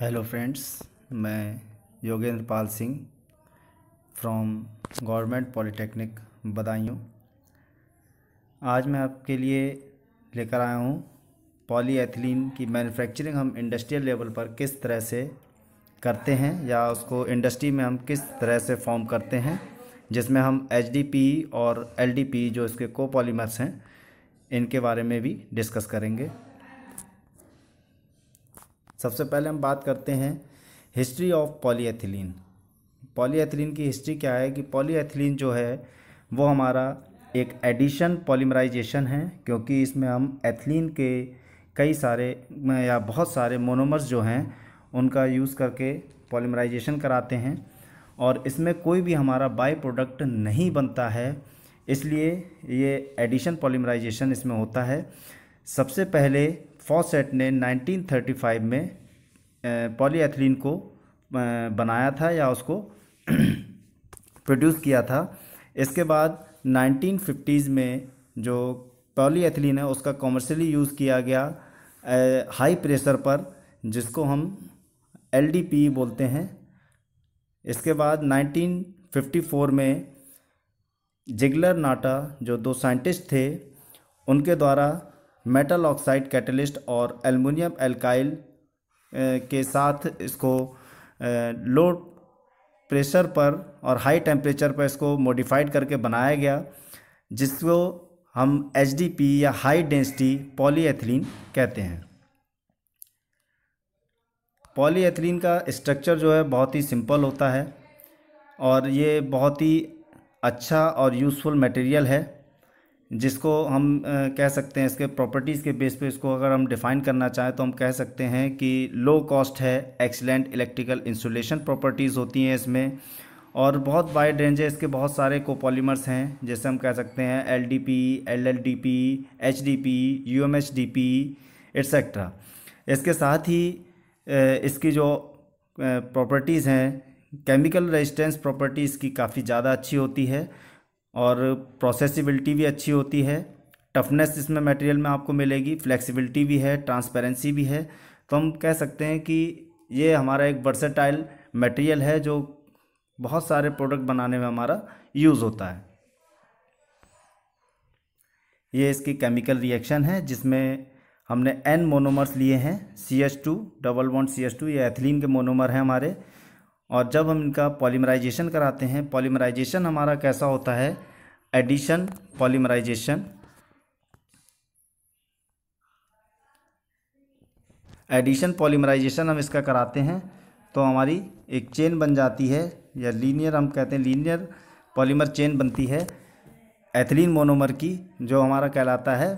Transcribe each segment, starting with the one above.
hello friends मैं Yogendra Pal Singh from government polytechnic Budaun आज मैं आपके लिए लेकर आया हूँ पॉलीएथिलीन की मैन्युफैक्चरिंग हम इंडस्ट्रियल लेवल पर किस तरह से करते हैं या उसको इंडस्ट्री में हम किस तरह से फॉर्म करते हैं जिसमें हम एच और एल जो इसके को हैं इनके बारे में भी डिस्कस करेंगे सबसे पहले हम बात करते हैं हिस्ट्री ऑफ पॉलीएथिलीन पॉलीएथिलीन की हिस्ट्री क्या है कि पॉलीएथिलीन जो है वो हमारा एक एडिशन पॉलीमराइजेशन है क्योंकि इसमें हम एथिलीन के कई सारे या बहुत सारे मोनोमर्स जो हैं उनका यूज़ करके पॉलीमराइजेशन कराते हैं और इसमें कोई भी हमारा बाई प्रोडक्ट नहीं बनता है इसलिए ये एडिशन पॉलीमराइजेशन इसमें होता है सबसे पहले फॉसेट ने 1935 में पॉलीएथिलीन को बनाया था या उसको प्रोड्यूस किया था इसके बाद 1950s में जो पॉलीएथिलीन है उसका कॉमर्शली यूज़ किया गया हाई प्रेशर पर जिसको हम एल बोलते हैं इसके बाद 1954 में जिगलर नाटा जो दो साइंटिस्ट थे उनके द्वारा मेटल ऑक्साइड कैटलिस्ट और एलमिनियम एल्काइल के साथ इसको लो प्रेशर पर और हाई टेम्परेचर पर इसको मॉडिफाइड करके बनाया गया जिसको हम एच या हाई डेंसिटी पॉलीएथिलीन कहते हैं पॉलीएथिलीन का स्ट्रक्चर जो है बहुत ही सिंपल होता है और ये बहुत ही अच्छा और यूज़फुल मटेरियल है जिसको हम कह सकते हैं इसके प्रॉपर्टीज़ के बेस पे इसको अगर हम डिफ़ाइन करना चाहें तो हम कह सकते हैं कि लो कॉस्ट है एक्सलेंट इलेक्ट्रिकल इंसुलेशन प्रॉपर्टीज़ होती हैं इसमें और बहुत वाइड रेंज है इसके बहुत सारे कोपॉलीमर्स हैं जैसे हम कह सकते हैं L D P L L D P H D P U M H D P etcetera इसके साथ ही इसकी जो प्रॉपर्टीज़ हैं केमिकल रेजिस्टेंस प्रॉपर्टीज़ की काफ़ी ज़्यादा अच्छी होती है और प्रोसेसिबिलिटी भी अच्छी होती है टफनेस इसमें मटेरियल में आपको मिलेगी फ्लेक्सिबिलिटी भी है ट्रांसपेरेंसी भी है तो हम कह सकते हैं कि ये हमारा एक वर्सेटाइल मटेरियल है जो बहुत सारे प्रोडक्ट बनाने में हमारा यूज़ होता है ये इसकी केमिकल रिएक्शन है जिसमें हमने एन मोनोमर्स लिए हैं C H two double one C H two ये एथिलीन के मोनोमर हैं हमारे और जब हम इनका पॉलीमराइजेशन कराते हैं पॉलीमराइजेशन हमारा कैसा होता है एडिशन पॉलीमराइजेशन एडिशन पॉलीमराइजेशन हम इसका कराते हैं तो हमारी एक चेन बन जाती है या लीनियर हम कहते हैं लीनियर पॉलीमर चेन बनती है एथिलीन मोनोमर की जो हमारा कहलाता है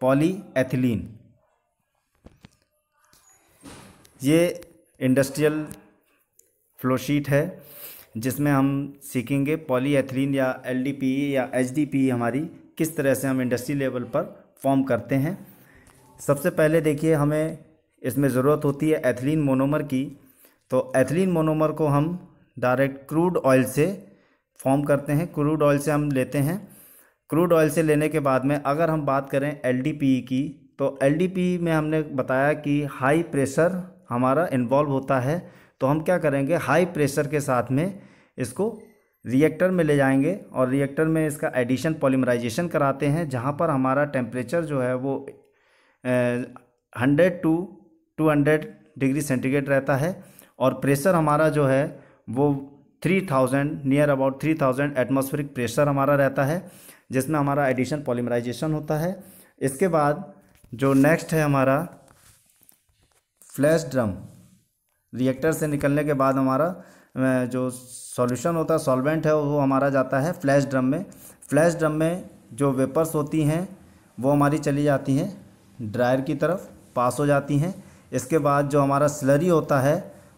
पॉली एथिलीन ये इंडस्ट्रियल फ्लोशीट है जिसमें हम सीखेंगे पॉलीएथिलीन या एल e या एच e हमारी किस तरह से हम इंडस्ट्री लेवल पर फॉर्म करते हैं सबसे पहले देखिए हमें इसमें ज़रूरत होती है एथिलीन मोनोमर की तो एथिलीन मोनोमर को हम डायरेक्ट क्रूड ऑयल से फॉर्म करते हैं क्रूड ऑयल से हम लेते हैं क्रूड ऑयल से लेने के बाद में अगर हम बात करें एल e की तो एल में हमने बताया कि हाई प्रेशर हमारा इन्वॉल्व होता है तो हम क्या करेंगे हाई प्रेशर के साथ में इसको रिएक्टर में ले जाएंगे और रिएक्टर में इसका एडिशन पॉलीमराइजेशन कराते हैं जहाँ पर हमारा टेम्परेचर जो है वो hundred to two hundred degree centigrade रहता है और प्रेशर हमारा जो है वो three thousand near about three thousand atmospheric pressure हमारा रहता है जिसमें हमारा एडिशन पॉलीमराइजेशन होता है इसके बाद जो नेक्स्ट है हमारा फ्लैश ड्रम रिएक्टर से निकलने के बाद हमारा जो सॉल्यूशन होता है सॉल्वेंट है वो हमारा जाता है फ्लैश ड्रम में फ्लैश ड्रम में जो वेपर्स होती हैं वो हमारी चली जाती हैं ड्रायर की तरफ पास हो जाती हैं इसके बाद जो हमारा स्लरी होता है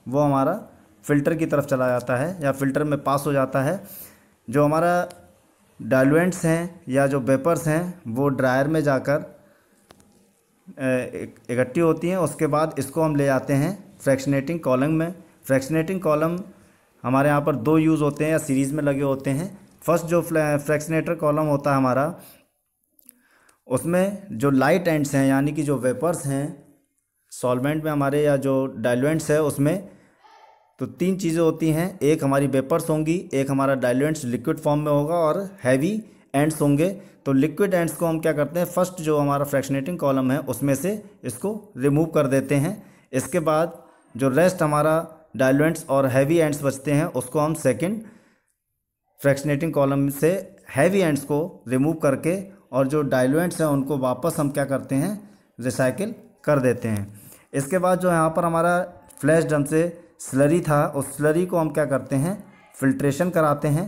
वो हमारा फ़िल्टर की तरफ चला जाता है या फ़िल्टर में पास हो जाता है जो हमारा डायलुएंट्स हैं या जो वेपर्स हैं वो ड्रायर में जाकर इकट्ठी होती हैं उसके बाद इसको हम ले जाते हैं फ्रैक्शनेटिंग कॉलम में फ्रैक्शनेटिंग कॉलम हमारे यहाँ पर दो यूज़ होते हैं या सीरीज़ में लगे होते हैं फर्स्ट जो फ्रैक्शनेटर कॉलम होता है हमारा उसमें जो लाइट एंड्स हैं यानी कि जो वेपर्स हैं सॉल्वेंट में हमारे या जो डाइलवेंट्स है उसमें तो तीन चीज़ें होती हैं एक हमारी वेपर्स होंगी एक हमारा डाइलवेंट्स लिक्विड फॉर्म में होगा और हैवी एंड्स होंगे तो लिक्विड एंड्स को हम क्या करते हैं फर्स्ट जो हमारा फ्रैक्शनेटिंग कॉलम है उसमें से इसको रिमूव कर देते हैं इसके बाद जो रेस्ट हमारा डायलुएंट्स और हैवी एंड्स बचते हैं उसको हम सेकंड फ्रैक्शनेटिंग कॉलम से हैवी एंड्स को रिमूव करके और जो डायलुएंट्स हैं उनको वापस हम क्या करते हैं रिसाइकिल कर देते हैं इसके बाद जो यहाँ पर हमारा फ्लैश ड्रम से स्लरी था उस स्लरी को हम क्या करते हैं फिल्ट्रेशन कराते हैं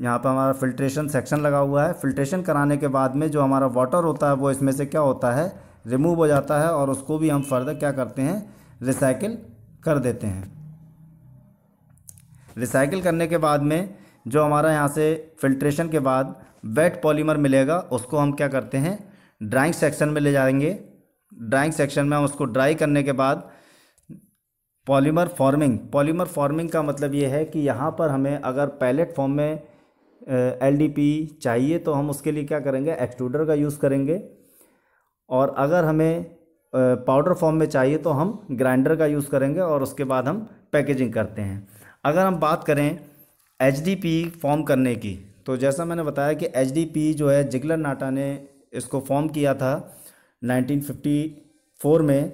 यहाँ पर हमारा फिल्ट्रेशन सेक्शन लगा हुआ है फिल्ट्रेशन कराने के बाद में जो हमारा वाटर होता है वो इसमें से क्या होता है रिमूव हो जाता है और उसको भी हम फर्दर क्या करते हैं रिसाइकिल कर देते हैं रिसाइकिल करने के बाद में जो हमारा यहाँ से फिल्ट्रेशन के बाद वेट पॉलीमर मिलेगा उसको हम क्या करते हैं ड्राइंग सेक्शन में ले जाएंगे ड्राइंग सेक्शन में हम उसको ड्राई करने के बाद पॉलीमर फॉर्मिंग पॉलीमर फॉर्मिंग का मतलब ये है कि यहाँ पर हमें अगर पैलेट फॉर्म में एल चाहिए तो हम उसके लिए क्या करेंगे एक्सट्रूडर का यूज़ करेंगे और अगर हमें पाउडर फॉर्म में चाहिए तो हम ग्राइंडर का यूज़ करेंगे और उसके बाद हम पैकेजिंग करते हैं अगर हम बात करें एच फॉर्म करने की तो जैसा मैंने बताया कि एच जो है जिगलर नाटा ने इसको फॉर्म किया था 1954 में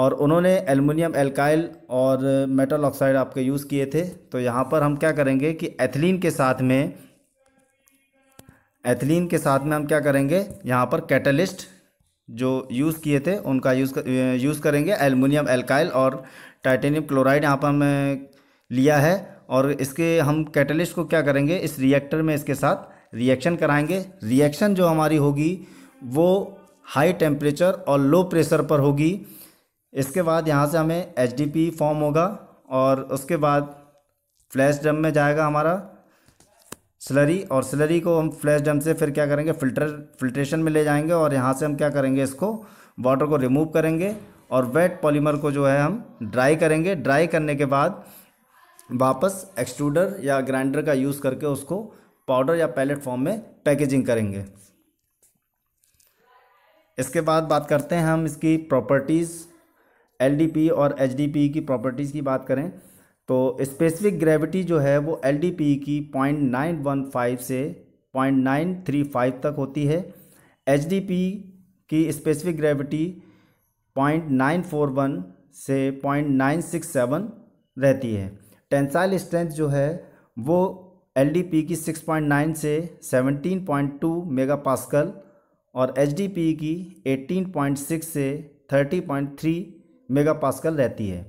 और उन्होंने एलमिनियम एल्काइल और मेटल ऑक्साइड आपके यूज़ किए थे तो यहाँ पर हम क्या करेंगे कि एथिलीन के साथ में एथिलीन के साथ में हम क्या करेंगे यहाँ पर कैटलिस्ट जो यूज़ किए थे उनका यूज़ कर, यूज़ करेंगे एलमिनियम एल्काइल और टाइटेनियम क्लोराइड यहाँ पर हम लिया है और इसके हम कैटलिस्ट को क्या करेंगे इस रिएक्टर में इसके साथ रिएक्शन कराएंगे रिएक्शन जो हमारी होगी वो हाई टेम्परेचर और लो प्रेशर पर होगी इसके बाद यहाँ से हमें एच फॉर्म होगा और उसके बाद फ्लैश ड्रम में जाएगा हमारा स्लरी और स्लरी को हम फ्लैश डम से फिर क्या करेंगे फिल्टर फिल्ट्रेशन में ले जाएंगे और यहाँ से हम क्या करेंगे इसको वाटर को रिमूव करेंगे और वेट पॉलीमर को जो है हम ड्राई करेंगे ड्राई करने के बाद वापस एक्सट्रूडर या ग्राइंडर का यूज़ करके उसको पाउडर या पैलेट फॉर्म में पैकेजिंग करेंगे इसके बाद बात करते हैं हम इसकी प्रॉपर्टीज़ एल और एच की प्रॉपर्टीज़ की बात करें तो स्पेसिफिक ग्रेविटी जो है वो एल डी पी की पॉइंट नाइन वन फाइव से पॉइंट नाइन थ्री फाइव तक होती है एच डी पी की specific gravity point nine four one से पॉइंट नाइन सिक्स सेवन रहती है टेंसाइल स्ट्रेंथ जो है वो एल डी पी की सिक्स पॉइंट नाइन से seventeen point two mega pascal और एच डी पी की एटीन पॉइंट सिक्स से thirty point three mega pascal रहती है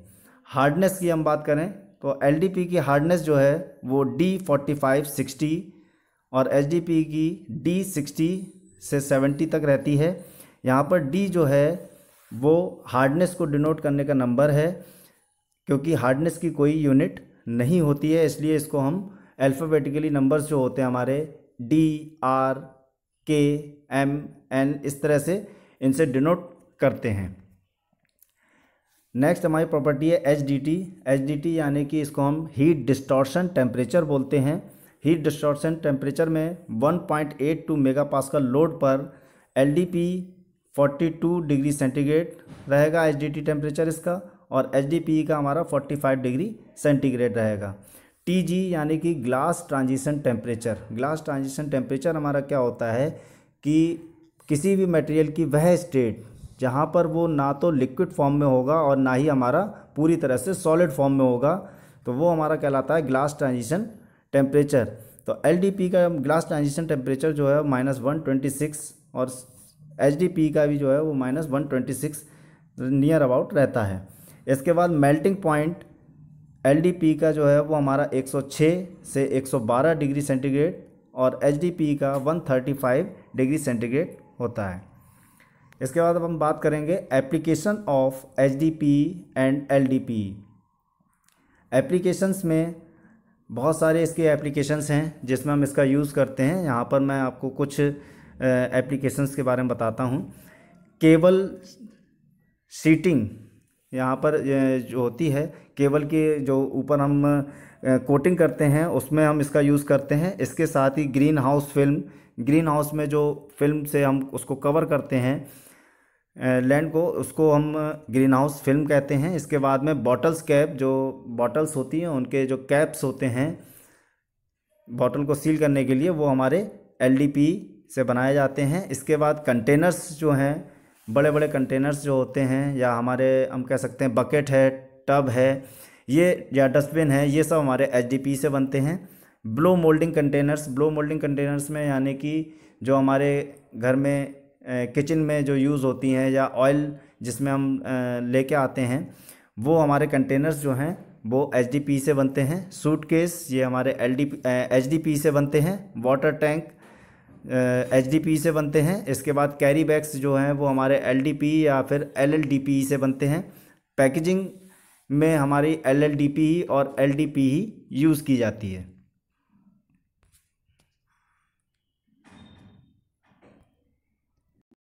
हार्डनेस की हम बात करें तो एल की हार्डनेस जो है वो डी फोर्टी फाइव सिक्सटी और एच की डी सिक्सटी से सेवेंटी तक रहती है यहाँ पर डी जो है वो हार्डनेस को डिनोट करने का नंबर है क्योंकि हार्डनेस की कोई यूनिट नहीं होती है इसलिए इसको हम अल्फ़ाबेटिकली नंबर्स जो होते हैं हमारे डी आर के एम एन इस तरह से इनसे डिनोट करते हैं नेक्स्ट हमारी प्रॉपर्टी है H D T H D T यानी कि इसको हम हीट डिस्टॉर्शन टेम्परेचर बोलते हैं हीट डिस्टॉर्शन टेम्परेचर में 1.82 मेगा का लोड पर L D P forty two degree centigrade रहेगा एच डी टी टेम्परेचर इसका और एच डी पी का हमारा फोर्टी फाइव डिग्री सेंटीग्रेड रहेगा टी जी यानी कि glass transition temperature glass transition temperature हमारा क्या होता है कि किसी भी मटेरियल की वह स्टेट जहाँ पर वो ना तो लिक्विड फॉर्म में होगा और ना ही हमारा पूरी तरह से सॉलिड फॉर्म में होगा तो वो हमारा कहलाता है ग्लास ट्रांजिशन टेम्परेचर तो एल का ग्लास ट्रांजिशन टेम्परेचर जो है माइनस वन ट्वेंटी सिक्स और एच का भी जो है वो minus one twenty six near about रहता है इसके बाद मेल्टिंग पॉइंट एल का जो है वो हमारा 106 से 112 डिग्री सेंटीग्रेड और एच का 135 डिग्री सेंटीग्रेड होता है इसके बाद अब हम बात करेंगे application of H D P and L D P applications में बहुत सारे इसके एप्लीकेशंस हैं जिसमें हम इसका यूज़ करते हैं यहाँ पर मैं आपको कुछ एप्लीकेशंस के बारे में बताता हूँ केबल सीटिंग यहाँ पर जो होती है केबल के जो ऊपर हम कोटिंग करते हैं उसमें हम इसका यूज़ करते हैं इसके साथ ही greenhouse film greenhouse में जो फिल्म से हम उसको कवर करते हैं लैंड को उसको हम ग्रीन हाउस फिल्म कहते हैं इसके बाद में बॉटल्स कैप जो बॉटल्स होती हैं उनके जो कैप्स होते हैं बॉटल को सील करने के लिए वो हमारे एल से बनाए जाते हैं इसके बाद कंटेनर्स जो हैं बड़े बड़े कंटेनर्स जो होते हैं या हमारे हम कह सकते हैं बकेट है टब है ये या डस्टबिन है ये सब हमारे एच से बनते हैं blow moulding containers blow moulding containers में यानी कि जो हमारे घर में किचन में जो यूज़ होती हैं या ऑयल जिसमें हम लेके आते हैं वो हमारे कंटेनर्स जो हैं वो एच से बनते हैं सूटकेस ये हमारे एल डी एच से बनते हैं वाटर टैंक एच से बनते हैं इसके बाद कैरी बैग्स जो हैं वो हमारे एल या फिर एल से बनते हैं पैकेजिंग में हमारी एल और एल यूज़ की जाती है